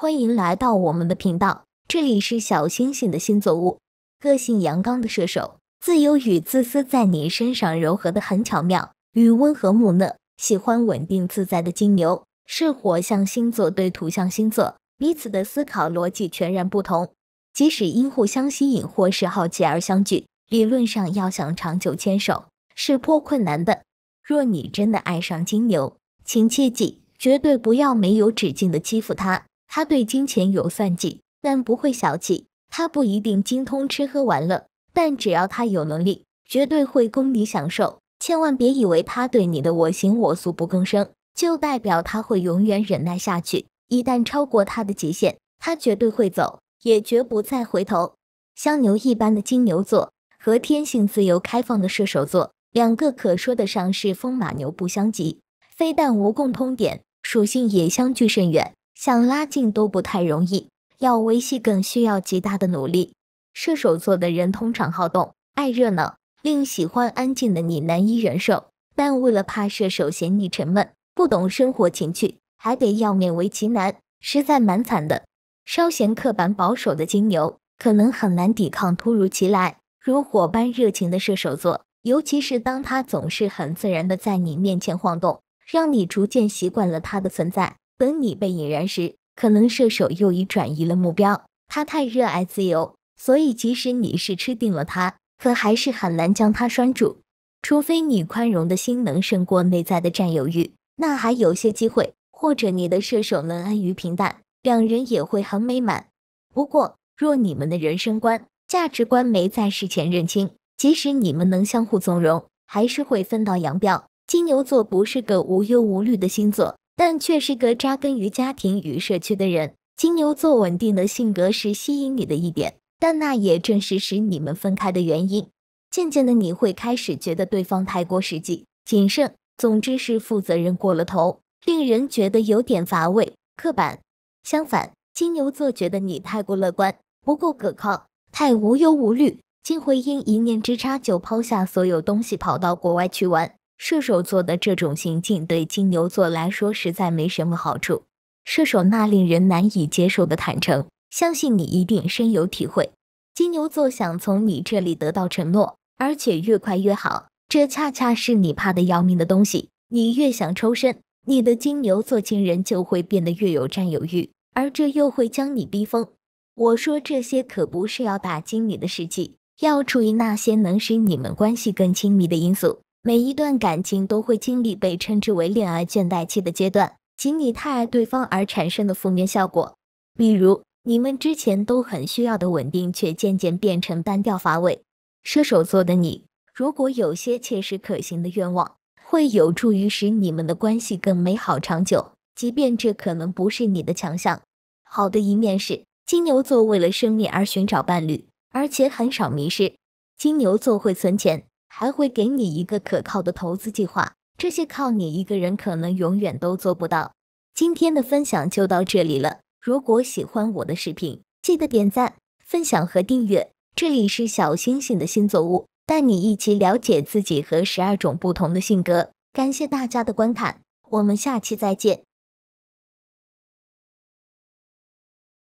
欢迎来到我们的频道，这里是小星星的星座屋。个性阳刚的射手，自由与自私在你身上柔合的很巧妙，与温和木讷、喜欢稳定自在的金牛，是火象星座对土象星座彼此的思考逻辑全然不同。即使因互相吸引或是好奇而相聚，理论上要想长久牵手是颇困难的。若你真的爱上金牛，请切记，绝对不要没有止境的欺负他。他对金钱有算计，但不会小气；他不一定精通吃喝玩乐，但只要他有能力，绝对会供你享受。千万别以为他对你的我行我素不吭声，就代表他会永远忍耐下去。一旦超过他的极限，他绝对会走，也绝不再回头。像牛一般的金牛座和天性自由开放的射手座，两个可说得上是风马牛不相及，非但无共通点，属性也相距甚远。想拉近都不太容易，要维系更需要极大的努力。射手座的人通常好动、爱热闹，令喜欢安静的你难以忍受。但为了怕射手嫌你沉闷、不懂生活情趣，还得要勉为其难，实在蛮惨的。稍嫌刻板保守的金牛可能很难抵抗突如其来、如火般热情的射手座，尤其是当他总是很自然的在你面前晃动，让你逐渐习惯了他的存在。等你被引燃时，可能射手又已转移了目标。他太热爱自由，所以即使你是吃定了他，可还是很难将他拴住。除非你宽容的心能胜过内在的占有欲，那还有些机会。或者你的射手能安于平淡，两人也会很美满。不过，若你们的人生观、价值观没在事前认清，即使你们能相互纵容，还是会分道扬镳。金牛座不是个无忧无虑的星座。但却是个扎根于家庭与社区的人。金牛座稳定的性格是吸引你的一点，但那也正是使你们分开的原因。渐渐的，你会开始觉得对方太过实际、谨慎，总之是负责任过了头，令人觉得有点乏味、刻板。相反，金牛座觉得你太过乐观，不够可靠，太无忧无虑，竟会因一念之差就抛下所有东西跑到国外去玩。射手座的这种行径对金牛座来说实在没什么好处。射手那令人难以接受的坦诚，相信你一定深有体会。金牛座想从你这里得到承诺，而且越快越好，这恰恰是你怕的要命的东西。你越想抽身，你的金牛座情人就会变得越有占有欲，而这又会将你逼疯。我说这些可不是要打击你的士气，要注意那些能使你们关系更亲密的因素。每一段感情都会经历被称之为恋爱倦怠期的阶段，仅你太爱对方而产生的负面效果，比如你们之前都很需要的稳定，却渐渐变成单调乏味。射手座的你，如果有些切实可行的愿望，会有助于使你们的关系更美好长久，即便这可能不是你的强项。好的一面是，金牛座为了生命而寻找伴侣，而且很少迷失。金牛座会存钱。还会给你一个可靠的投资计划，这些靠你一个人可能永远都做不到。今天的分享就到这里了，如果喜欢我的视频，记得点赞、分享和订阅。这里是小星星的星座屋，带你一起了解自己和十二种不同的性格。感谢大家的观看，我们下期再见。